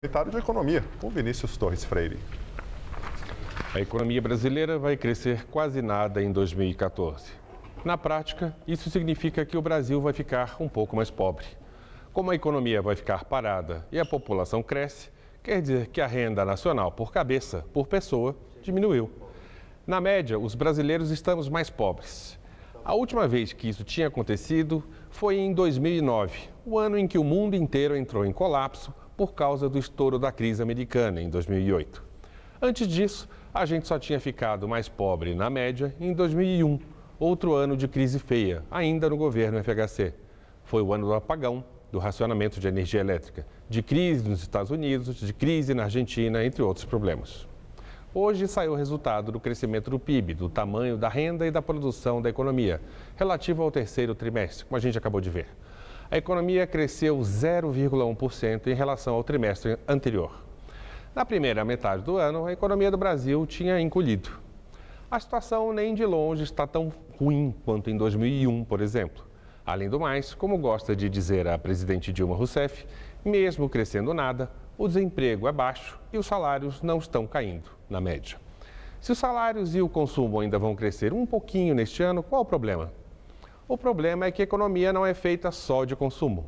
Secretário de Economia, com Vinícius Torres Freire. A economia brasileira vai crescer quase nada em 2014. Na prática, isso significa que o Brasil vai ficar um pouco mais pobre. Como a economia vai ficar parada e a população cresce, quer dizer que a renda nacional por cabeça, por pessoa, diminuiu. Na média, os brasileiros estamos mais pobres. A última vez que isso tinha acontecido foi em 2009, o ano em que o mundo inteiro entrou em colapso por causa do estouro da crise americana em 2008. Antes disso, a gente só tinha ficado mais pobre na média em 2001, outro ano de crise feia, ainda no governo FHC. Foi o ano do apagão, do racionamento de energia elétrica, de crise nos Estados Unidos, de crise na Argentina, entre outros problemas. Hoje saiu o resultado do crescimento do PIB, do tamanho da renda e da produção da economia, relativo ao terceiro trimestre, como a gente acabou de ver a economia cresceu 0,1% em relação ao trimestre anterior. Na primeira metade do ano, a economia do Brasil tinha encolhido. A situação nem de longe está tão ruim quanto em 2001, por exemplo. Além do mais, como gosta de dizer a presidente Dilma Rousseff, mesmo crescendo nada, o desemprego é baixo e os salários não estão caindo, na média. Se os salários e o consumo ainda vão crescer um pouquinho neste ano, qual o problema? O problema é que a economia não é feita só de consumo.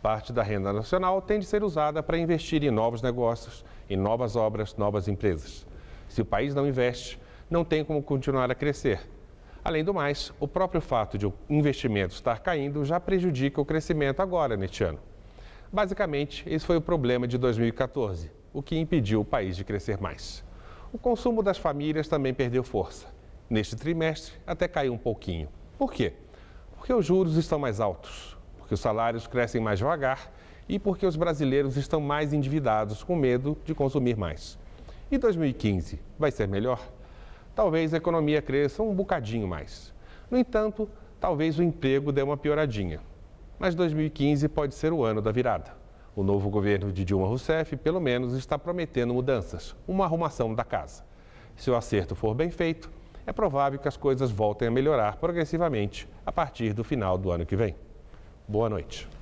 Parte da renda nacional tem de ser usada para investir em novos negócios, em novas obras, novas empresas. Se o país não investe, não tem como continuar a crescer. Além do mais, o próprio fato de o investimento estar caindo já prejudica o crescimento agora neste ano. Basicamente, esse foi o problema de 2014, o que impediu o país de crescer mais. O consumo das famílias também perdeu força. Neste trimestre, até caiu um pouquinho. Por quê? Porque os juros estão mais altos, porque os salários crescem mais devagar e porque os brasileiros estão mais endividados, com medo de consumir mais. E 2015 vai ser melhor? Talvez a economia cresça um bocadinho mais. No entanto, talvez o emprego dê uma pioradinha. Mas 2015 pode ser o ano da virada. O novo governo de Dilma Rousseff, pelo menos, está prometendo mudanças, uma arrumação da casa. Se o acerto for bem feito, é provável que as coisas voltem a melhorar progressivamente a partir do final do ano que vem. Boa noite.